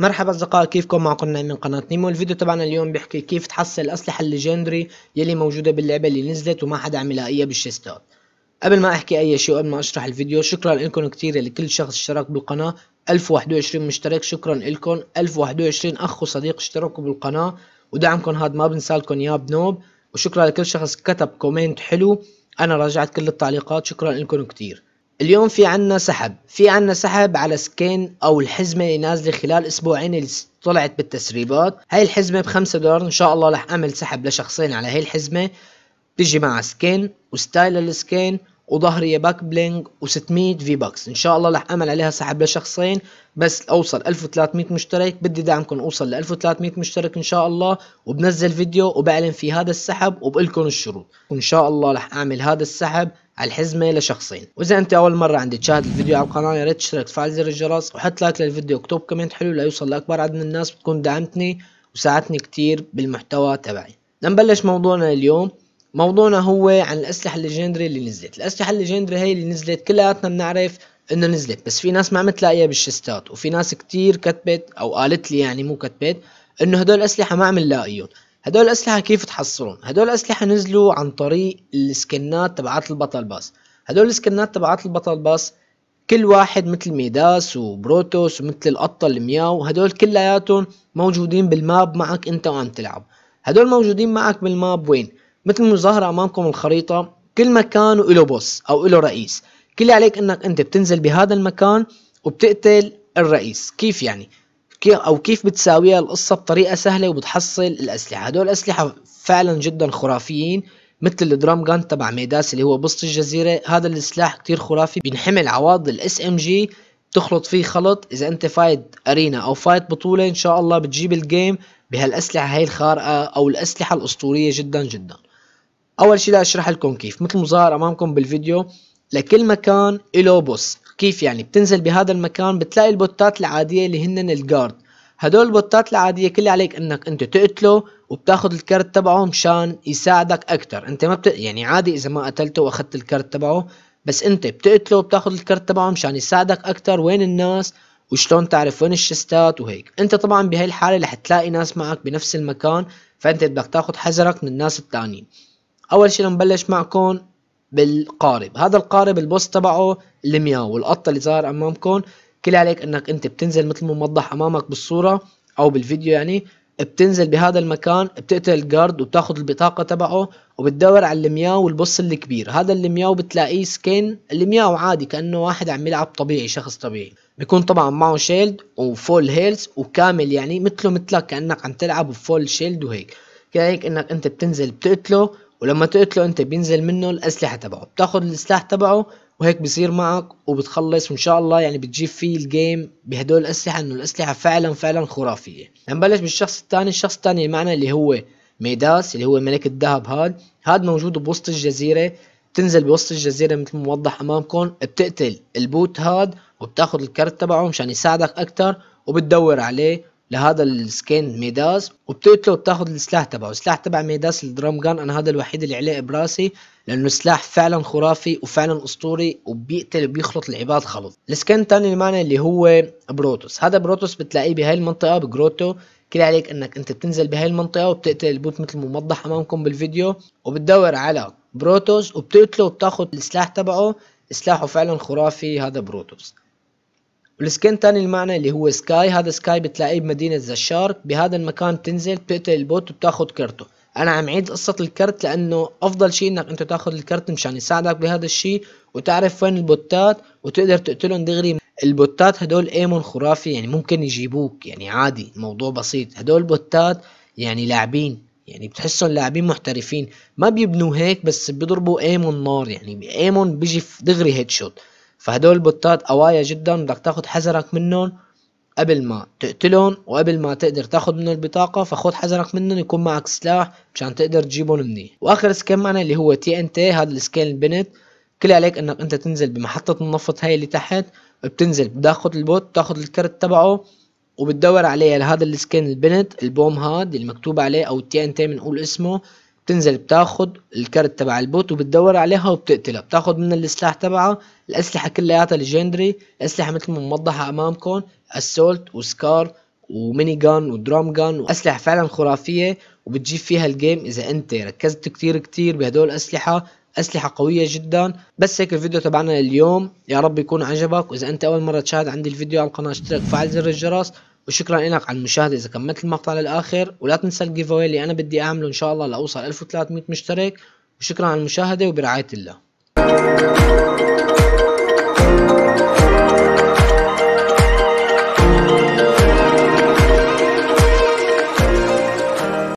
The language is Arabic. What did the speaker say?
مرحبا اصدقاء كيفكم معكم من قناة نيمو الفيديو تبعنا اليوم بيحكي كيف تحصل الاسلحة الليجندري يلي موجودة باللعبة اللي نزلت وما حدا عملها اي بالشيستات قبل ما احكي اي شيء وقبل ما اشرح الفيديو شكرا لكم كثير لكل شخص اشترك بالقناة 1021 مشترك شكرا لكم 1021 اخ وصديق اشتركوا بالقناة ودعمكم هاد ما بنسى لكم يا بنوب وشكرا لكل شخص كتب كومنت حلو انا راجعت كل التعليقات شكرا لكم كثير اليوم في عنا سحب في عنا سحب على سكين او الحزمة اللي نازلة خلال اسبوعين اللي طلعت بالتسريبات هاي الحزمة بخمسة دولار ان شاء الله رح اعمل سحب لشخصين على هاي الحزمة بيجي معها سكين وستايل السكين وظهري باك بلينج و600 في باكس ان شاء الله رح اعمل عليها سحب لشخصين بس اوصل 1300 مشترك بدي دعمكم اوصل ل 1300 مشترك ان شاء الله وبنزل فيديو وبعلن في هذا السحب وبقلكم الشروط وان شاء الله رح اعمل هذا السحب على الحزمه لشخصين واذا انت اول مره عندي تشاهد الفيديو على القناه يا ريت تشترك تفعل زر الجرس وحط لايك للفيديو واكتب كومنت حلو ليوصل لاكبر عدد من الناس بتكون دعمتني وساعدتني كثير بالمحتوى تبعي لنبلش موضوعنا اليوم موضوعنا هو عن الاسلحه الليجندري اللي نزلت الاسلحه الليجندري هي اللي نزلت كلياتنا بنعرف انه نزلت بس في ناس ما عم تلاقيها بالشستات وفي ناس كتير كتبت او قالت لي يعني مو كتبت انه هدول الاسلحه ما عم نلاقيهم هدول الاسلحه كيف تحصلهم هدول الاسلحه نزلوا عن طريق السكنات تبعات البطل باس هدول السكنات تبعات البطل باس كل واحد مثل ميداس وبروتوس ومثل القطه المياو هدول كلياتهم موجودين بالماب معك انت وعم تلعب هدول موجودين معك بالماب وين مثل المظاهرة أمامكم الخريطة كل مكان وله بوس أو له رئيس كل اللي عليك أنك أنت بتنزل بهذا المكان وبتقتل الرئيس كيف يعني أو كيف بتساويها القصة بطريقة سهلة وبتحصل الأسلحة هدول الأسلحة فعلا جدا خرافيين مثل الدرام جان تبع ميداس اللي هو بسط الجزيرة هذا السلاح كتير خرافي بينحمل عواض الاس ام جي تخلط فيه خلط اذا انت فايت ارينا او فايت بطولة ان شاء الله بتجيب الجيم بهالاسلحة هاي الخارقة او الاسلحة الاسطورية جدا جدا اول شيء اشرح لكم كيف مثل مظاهر امامكم بالفيديو لكل مكان له بوس كيف يعني بتنزل بهذا المكان بتلاقي البوتات العاديه اللي هن الجارد هدول البوتات العاديه كل عليك انك انت تقتله وبتاخذ الكرت تبعه مشان يساعدك اكثر انت ما بت... يعني عادي اذا ما قتلته واخذت الكرت تبعه بس انت بتقتله وبتاخذ الكرت تبعه مشان يساعدك اكثر وين الناس وشلون تعرف وين الشستات وهيك انت طبعا بهي الحاله رح تلاقي ناس معك بنفس المكان فانت بدك تاخذ حذرك من الناس التانيين اول شيء بنبلش معكم بالقارب هذا القارب البوس تبعه المياو والقطه اللي ظاهر امامكم كل عليك انك انت بتنزل مثل ما موضح امامك بالصوره او بالفيديو يعني بتنزل بهذا المكان بتقتل الجارد وبتاخذ البطاقه تبعه وبتدور على المياو والبص الكبير هذا المياو بتلاقيه سكين المياو عادي كانه واحد عم يلعب طبيعي شخص طبيعي بيكون طبعا معه شيلد وفول هيلز وكامل يعني مثله مثلك كانك عم تلعب بفول شيلد وهيك كهيك انك انت بتنزل بتقتله ولما تقتله انت بينزل منه الاسلحه تبعه بتاخد السلاح تبعه وهيك بصير معك وبتخلص وان شاء الله يعني بتجيب فيه الجيم بهدول الاسلحه انه الاسلحه فعلا فعلا خرافيه نبلش بالشخص الثاني الشخص الثاني معنا اللي هو ميداس اللي هو ملك الذهب هاد هاد موجود بوسط الجزيره بتنزل بوسط الجزيره مثل ما موضح امامكم بتقتل البوت هاد وبتاخد الكرت تبعه مشان يساعدك اكتر وبتدور عليه لهذا السكين ميداس وبتقتله وبتاخذ السلاح تبعه السلاح تبع ميداس الدرام جان انا هذا الوحيد اللي عليه براسي لانه سلاح فعلا خرافي وفعلا اسطوري وبيقتل وبيخلط العباد خلط السكين الثاني اللي معنا اللي هو بروتوس هذا بروتوس بتلاقيه بهاي المنطقه بجروتو كل عليك انك انت بتنزل بهاي المنطقه وبتقتل البوت مثل ما موضح امامكم بالفيديو وبتدور على بروتوس وبتقتله وبتاخذ السلاح تبعه سلاحه فعلا خرافي هذا بروتوس والسكن تاني المعنى اللي هو سكاي هذا سكاي بتلاقيه بمدينة ذا شارك بهذا المكان بتنزل بتقتل البوت وبتاخد كرته انا عم عيد قصة الكرت لانه افضل شيء انك انت تاخد الكرت مشان يساعدك بهذا الشيء وتعرف وين البوتات وتقدر تقتلهم دغري البوتات هدول ايمون خرافي يعني ممكن يجيبوك يعني عادي الموضوع بسيط هدول البوتات يعني لاعبين يعني بتحسهم لاعبين محترفين ما بيبنوا هيك بس بيضربوا ايمون نار يعني ايمون بيجي دغري هيد شوت فهدول البوتات قوايا جدا بدك تاخد حذرك منهم قبل ما تقتلهم وقبل ما تقدر تاخد منهم البطاقة فخد حذرك منهم يكون معك سلاح مشان تقدر تجيبهم منيح واخر سكين معنا اللي هو تي ان تي هذا السكين البنت كل عليك انك انت تنزل بمحطة النفط هاي اللي تحت بتنزل بتاخد البوت بتاخد الكرت تبعه وبتدور عليه لهذا السكين البنت البوم هاد اللي مكتوب عليه او تي ان تي بنقول اسمه بتنزل بتاخد الكرت تبع البوت وبتدور عليها وبتقتلها بتاخد من السلاح تبعها الأسلحة كلياتها الجندري أسلحة مثل ما موضحة أمامكم السولت وسكار وميني جان ودرام جان وأسلحة فعلا خرافية وبتجيب فيها الجيم إذا أنت ركزت كتير كتير بهدول الأسلحة اسلحه قويه جدا بس هيك الفيديو تبعنا اليوم يا رب يكون عجبك واذا انت اول مره تشاهد عندي الفيديو على القناه اشترك فعل زر الجرس وشكرا لك على المشاهده اذا كملت المقطع للاخر ولا تنسى الجيف اللي انا بدي اعمله ان شاء الله لاوصل 1300 مشترك وشكرا على المشاهده وبرعايه الله